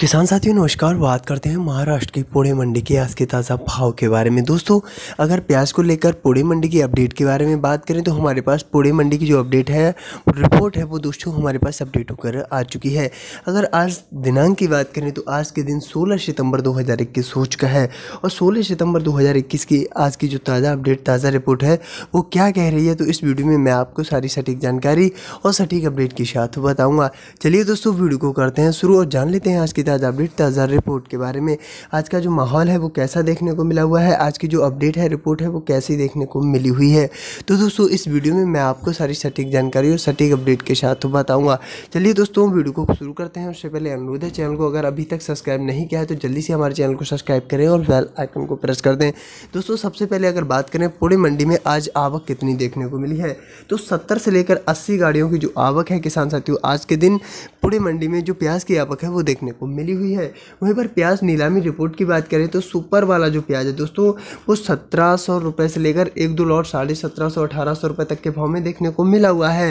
किसान साथियों नमस्कार बात करते हैं महाराष्ट्र की पूड़े मंडी के आज के ताज़ा भाव के बारे में दोस्तों अगर प्याज को लेकर पूड़े मंडी की अपडेट के बारे में बात करें तो हमारे पास पोड़े मंडी की जो अपडेट है रिपोर्ट है वो दोस्तों हमारे पास अपडेट होकर आ चुकी है अगर आज दिनांक की बात करें तो आज के दिन सोलह सितम्बर दो हो चुका है और सोलह सितम्बर दो की आज की जो ताज़ा अपडेट ताज़ा रिपोर्ट है वो क्या कह रही है तो इस वीडियो में मैं आपको सारी सटीक जानकारी और सटीक अपडेट के साथ बताऊँगा चलिए दोस्तों वीडियो को करते हैं शुरू और जान लेते हैं आज की ताज़ा अपडेट ताज़ा रिपोर्ट के बारे में आज का जो माहौल है वो कैसा देखने को मिला हुआ है आज की जो अपडेट है रिपोर्ट है वो कैसी देखने को मिली हुई है तो दोस्तों इस वीडियो में मैं आपको सारी सटीक जानकारी और सटीक अपडेट के साथ बताऊँगा चलिए दोस्तों वीडियो को शुरू करते हैं उससे पहले अनुरोध है चैनल को अगर अभी तक सब्सक्राइब नहीं किया है तो जल्दी से हमारे चैनल को सब्सक्राइब करें और बेल आइकन को प्रेस कर दें दोस्तों सबसे पहले अगर बात करें पूरे मंडी में आज आवक कितनी देखने को मिली है तो सत्तर से लेकर अस्सी गाड़ियों की जो आवक है किसान साथियों आज के दिन पूरे मंडी में जो प्याज की आवक है वो देखने को मिली मिली हुई है वहीं पर प्याज नीलामी रिपोर्ट की बात करें तो सुपर वाला जो प्याज है दोस्तों वो सत्रह सौ रुपये से लेकर एक दो लॉट साढ़े सत्रह सौ अठारह सौ रुपये तक के भाव में देखने को मिला हुआ है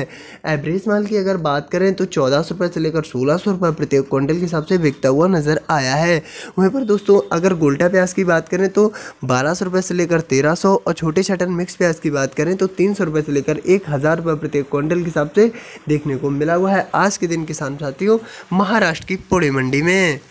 एवरेज माल की अगर बात करें तो चौदह सौ रुपये से लेकर सोलह सौ रुपये प्रत्येक क्विंटल के हिसाब से बिकता हुआ नज़र आया है वहीं पर दोस्तों अगर गोल्टा प्याज की बात करें तो बारह सौ रुपये से लेकर तेरह सौ और छोटे छटन मिक्स प्याज की बात करें तो तीन सौ रुपये से लेकर एक हज़ार रुपये प्रत्येक क्विंटल के हिसाब से देखने को मिला हुआ है आज के दिन किसान साथियों महाराष्ट्र की पुणे मंडी में 때문에